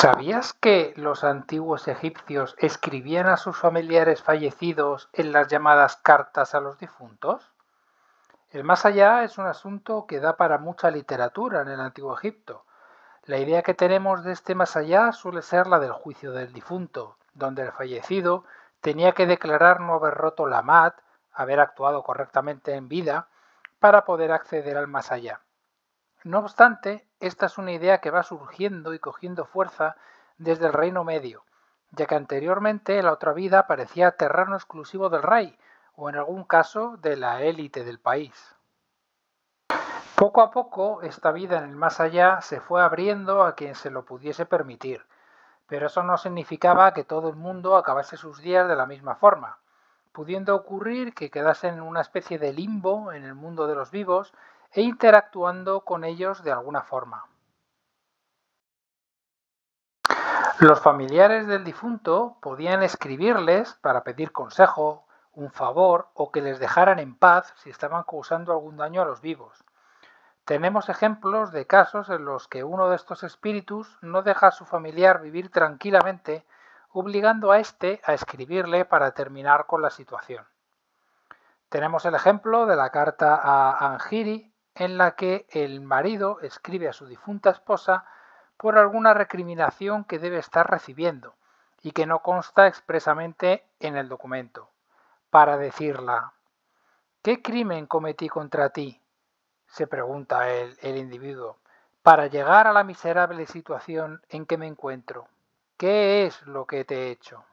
¿Sabías que los antiguos egipcios escribían a sus familiares fallecidos en las llamadas cartas a los difuntos? El más allá es un asunto que da para mucha literatura en el antiguo Egipto. La idea que tenemos de este más allá suele ser la del juicio del difunto, donde el fallecido tenía que declarar no haber roto la mat, haber actuado correctamente en vida, para poder acceder al más allá. No obstante, esta es una idea que va surgiendo y cogiendo fuerza desde el Reino Medio, ya que anteriormente la otra vida parecía terreno exclusivo del rey, o en algún caso de la élite del país. Poco a poco esta vida en el más allá se fue abriendo a quien se lo pudiese permitir, pero eso no significaba que todo el mundo acabase sus días de la misma forma, pudiendo ocurrir que quedasen en una especie de limbo en el mundo de los vivos e interactuando con ellos de alguna forma. Los familiares del difunto podían escribirles para pedir consejo, un favor o que les dejaran en paz si estaban causando algún daño a los vivos. Tenemos ejemplos de casos en los que uno de estos espíritus no deja a su familiar vivir tranquilamente, obligando a éste a escribirle para terminar con la situación. Tenemos el ejemplo de la carta a Angiri, en la que el marido escribe a su difunta esposa por alguna recriminación que debe estar recibiendo y que no consta expresamente en el documento, para decirla, ¿qué crimen cometí contra ti? se pregunta el, el individuo, para llegar a la miserable situación en que me encuentro. ¿Qué es lo que te he hecho?